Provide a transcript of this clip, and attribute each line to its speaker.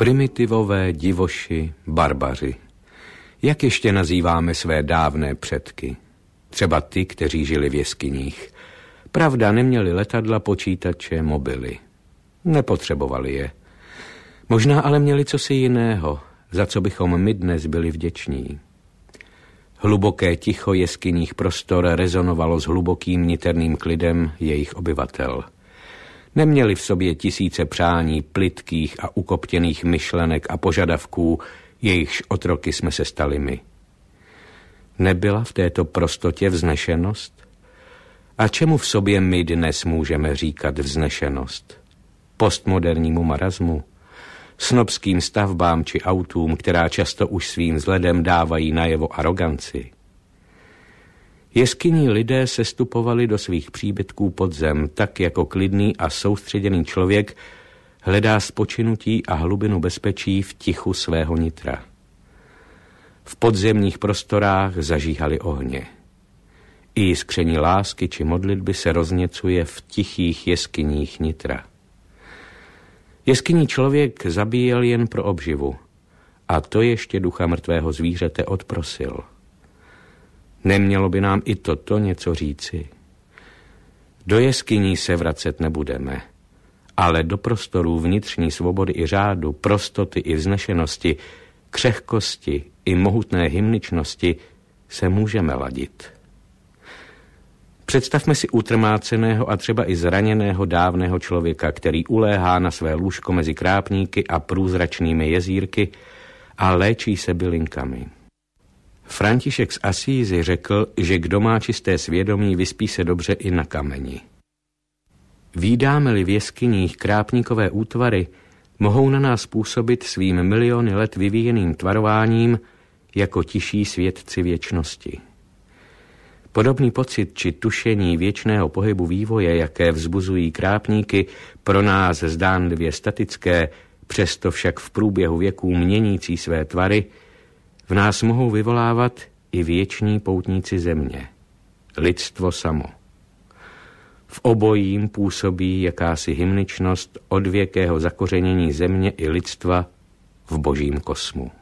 Speaker 1: primitivové divoši, barbaři. Jak ještě nazýváme své dávné předky? Třeba ty, kteří žili v jeskyních. Pravda, neměli letadla, počítače, mobily. Nepotřebovali je. Možná ale měli cosi jiného, za co bychom my dnes byli vděční. Hluboké ticho jeskyních prostor rezonovalo s hlubokým niterným klidem jejich obyvatel – Neměli v sobě tisíce přání plitkých a ukoptěných myšlenek a požadavků, jejichž otroky jsme se stali my. Nebyla v této prostotě vznešenost? A čemu v sobě my dnes můžeme říkat vznešenost? Postmodernímu marazmu? Snobským stavbám či autům, která často už svým vzhledem dávají najevo aroganci? Jeskyní lidé se stupovali do svých příbytků pod zem, tak jako klidný a soustředěný člověk hledá spočinutí a hlubinu bezpečí v tichu svého nitra. V podzemních prostorách zažíhali ohně. I jiskření lásky či modlitby se rozněcuje v tichých jeskyních nitra. Jeskyní člověk zabíjel jen pro obživu a to ještě ducha mrtvého zvířete odprosil – Nemělo by nám i toto něco říci. Do jeskyní se vracet nebudeme, ale do prostorů vnitřní svobody i řádu, prostoty i vznešenosti, křehkosti i mohutné hymničnosti se můžeme ladit. Představme si utrmáceného a třeba i zraněného dávného člověka, který uléhá na své lůžko mezi krápníky a průzračnými jezírky a léčí se bylinkami. František z Asízy řekl, že kdo má čisté svědomí, vyspí se dobře i na kameni. výdáme li v jeskyních krápníkové útvary, mohou na nás působit svým miliony let vyvíjeným tvarováním jako tiší svědci věčnosti. Podobný pocit či tušení věčného pohybu vývoje, jaké vzbuzují krápníky, pro nás zdánlivě statické, přesto však v průběhu věků měnící své tvary – v nás mohou vyvolávat i věční poutníci země, lidstvo samo. V obojím působí jakási hymničnost od věkého zakořenění země i lidstva v božím kosmu.